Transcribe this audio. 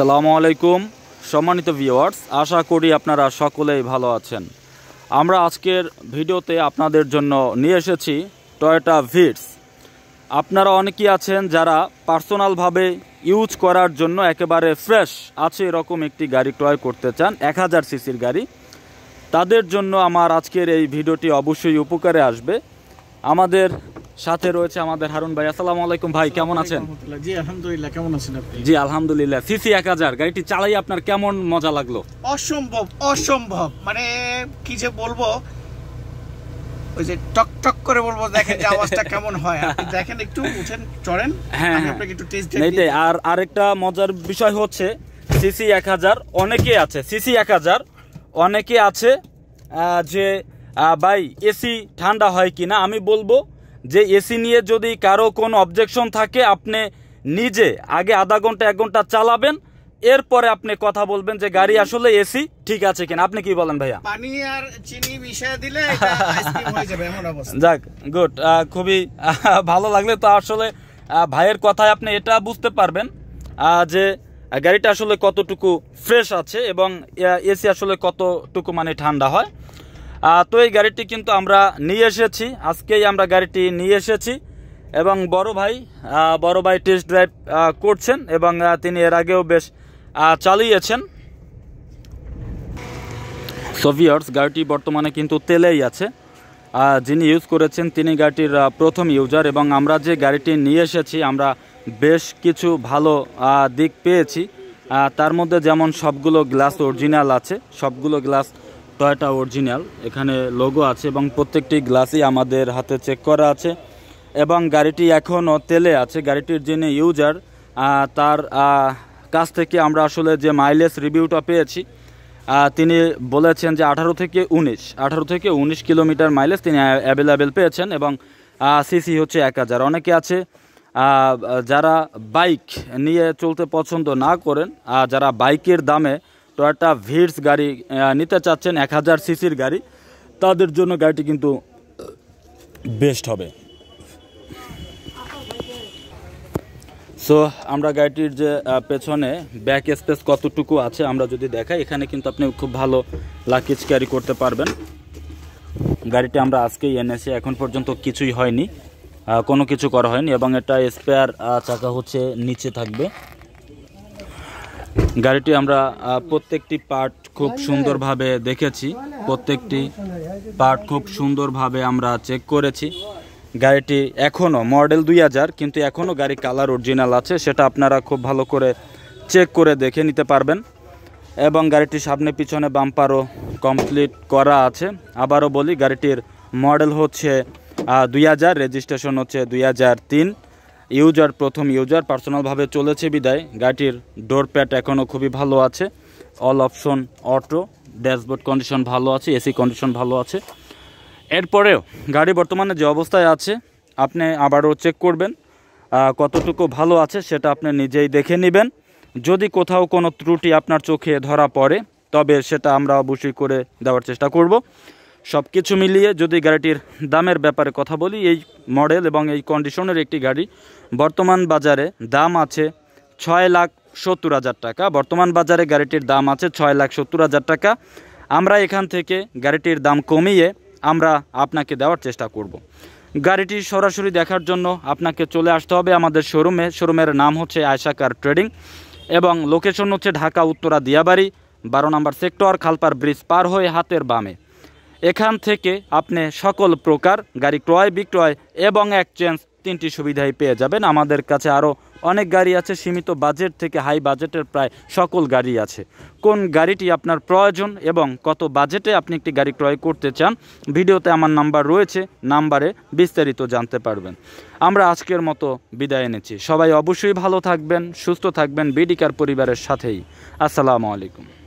সালামু আলাইকুম সম্মানিত ভিওয়ার্স আশা করি আপনারা সকলেই ভালো আছেন আমরা আজকের ভিডিওতে আপনাদের জন্য নিয়ে এসেছি টয়োটা ভিটস আপনারা অনেকেই আছেন যারা পার্সোনালভাবে ইউজ করার জন্য একেবারে ফ্রেশ আছে এরকম একটি গাড়ি ক্রয় করতে চান এক হাজার সিসির গাড়ি তাদের জন্য আমার আজকের এই ভিডিওটি অবশ্যই উপকারে আসবে আমাদের সাথে রয়েছে আমাদের হারুন ভাই আসসালামু আলাইকুম ভাই কেমন আছেন জি আলহামদুলিল্লাহ কেমন আছেন আপনি জি আলহামদুলিল্লাহ সিসি 1000 গাড়িটি চালাই আপনার কেমন মজা লাগলো অসম্ভব অসম্ভব মানে কি যে বলবো ওই যে টক টক করে বলবো দেখেন যে আওয়াজটা কেমন হয় আপনি দেখেন একটু উঠেন চড়েন হ্যাঁ, হ্যাঁ। আপনাকে একটু টেস্ট দিই আর আরেকটা মজার বিষয় হচ্ছে সিসি 1000 অনেকে আছে সিসি 1000 অনেকে আছে যে ভাই এসি ঠান্ডা হয় কিনা আমি বলবো যে এসি নিয়ে যদি কারো কোনো অবজেকশন থাকে আপনি নিজে আগে আধা ঘন্টা এক ঘন্টা চালাবেন এরপরে আপনি কথা বলবেন যে গাড়ি আসলে এসি ঠিক আছে কিনা আপনি কি বলেন ভাইয়া পানি আর চিনি মিশিয়ে দিলে যাক গুড খুবই ভালো লাগলে তো আসলে ভাইয়ের কথায় আপনি এটা বুঝতে পারবেন যে গাড়িটা আসলে কতটুকু ফ্রেশ আছে এবং এসি আসলে কতটুকু মানে ঠান্ডা হয় তো এই গাড়িটি কিন্তু আমরা নিয়ে এসেছি আজকেই আমরা গাড়িটি নিয়ে এসেছি এবং বড় ভাই বড় ভাই টেস্ট ড্রাইভ করছেন এবং তিনি এর আগেও বেশ চালিয়েছেন সোভিয়ার্স গাড়িটি বর্তমানে কিন্তু তেলেই আছে যিনি ইউজ করেছেন তিনি গাড়িটির প্রথম ইউজার এবং আমরা যে গাড়িটি নিয়ে এসেছি আমরা বেশ কিছু ভালো দিক পেয়েছি তার মধ্যে যেমন সবগুলো গ্লাস অরিজিনাল আছে সবগুলো গ্লাস টয়টা অরিজিনাল এখানে লোগো আছে এবং প্রত্যেকটি গ্লাসই আমাদের হাতে চেক করা আছে এবং গাড়িটি এখনও তেলে আছে গাড়িটির যিনি ইউজার তার কাছ থেকে আমরা আসলে যে মাইলেজ রিভিউটা পেয়েছি তিনি বলেছেন যে আঠারো থেকে উনিশ আঠারো থেকে উনিশ কিলোমিটার মাইলেজ তিনি অ্যাভেলেবেল পেয়েছেন এবং সিসি হচ্ছে এক হাজার অনেকে আছে যারা বাইক নিয়ে চলতে পছন্দ না করেন যারা বাইকের দামে টয়োটা ভিডস গাড়ি নিতে চাচ্ছেন এক হাজার সিসির গাড়ি তাদের জন্য গাড়িটি কিন্তু বেস্ট হবে সো আমরা গাড়িটির যে পেছনে ব্যাক স্পেস কতটুকু আছে আমরা যদি দেখাই এখানে কিন্তু আপনি খুব ভালো লাকিজ ক্যারি করতে পারবেন গাড়িটি আমরা আজকেই এনেছি এখন পর্যন্ত কিছুই হয়নি কোনো কিছু করা হয়নি এবং এটা স্পেয়ার চাকা হচ্ছে নিচে থাকবে গাড়িটি আমরা প্রত্যেকটি পার্ট খুব সুন্দরভাবে দেখেছি প্রত্যেকটি পার্ট খুব সুন্দরভাবে আমরা চেক করেছি গাড়িটি এখনও মডেল দুই হাজার কিন্তু এখনও গাড়ি কালার অরিজিনাল আছে সেটা আপনারা খুব ভালো করে চেক করে দেখে নিতে পারবেন এবং গাড়িটি সামনে পিছনে বাম্পারও কমপ্লিট করা আছে আবারও বলি গাড়িটির মডেল হচ্ছে দুই হাজার রেজিস্ট্রেশন হচ্ছে দুই হাজার তিন ইউজার প্রথম ইউজার পার্সোনালভাবে চলেছে বিদায় গাড়িটির ডোর প্যাড এখনও খুবই ভালো আছে all option auto dashboard condition ভালো আছে এসি কন্ডিশন ভালো আছে এরপরেও গাড়ি বর্তমানে যে অবস্থায় আছে আপনি আবারও চেক করবেন কতটুকু ভালো আছে সেটা আপনি নিজেই দেখে নেবেন যদি কোথাও কোনো ত্রুটি আপনার চোখে ধরা পড়ে তবে সেটা আমরা অবশ্যই করে দেওয়ার চেষ্টা করব সব কিছু মিলিয়ে যদি গাড়িটির দামের ব্যাপারে কথা বলি এই মডেল এবং এই কন্ডিশনের একটি গাড়ি বর্তমান বাজারে দাম আছে ছয় লাখ সত্তর হাজার টাকা বর্তমান বাজারে গাড়িটির দাম আছে ছয় লাখ সত্তর হাজার টাকা আমরা এখান থেকে গাড়িটির দাম কমিয়ে আমরা আপনাকে দেওয়ার চেষ্টা করব। গাড়িটি সরাসরি দেখার জন্য আপনাকে চলে আসতে হবে আমাদের শোরুমে শোরুমের নাম হচ্ছে আয়সাকার ট্রেডিং এবং লোকেশন হচ্ছে ঢাকা উত্তরা দিয়াবাড়ি বারো নম্বর সেক্টর খালপার ব্রিজ পার হয়ে হাতের বামে এখান থেকে আপনি সকল প্রকার গাড়ি ক্রয় বিক্রয় এবং এক্সচেঞ্জ তিনটি সুবিধাই পেয়ে যাবেন আমাদের কাছে আরও অনেক গাড়ি আছে সীমিত বাজেট থেকে হাই বাজেটের প্রায় সকল গাড়ি আছে কোন গাড়িটি আপনার প্রয়োজন এবং কত বাজেটে আপনি একটি গাড়ি ক্রয় করতে চান ভিডিওতে আমার নাম্বার রয়েছে নাম্বারে বিস্তারিত জানতে পারবেন আমরা আজকের মতো বিদায় এনেছি সবাই অবশ্যই ভালো থাকবেন সুস্থ থাকবেন বিডিকার পরিবারের সাথেই আসসালামু আলাইকুম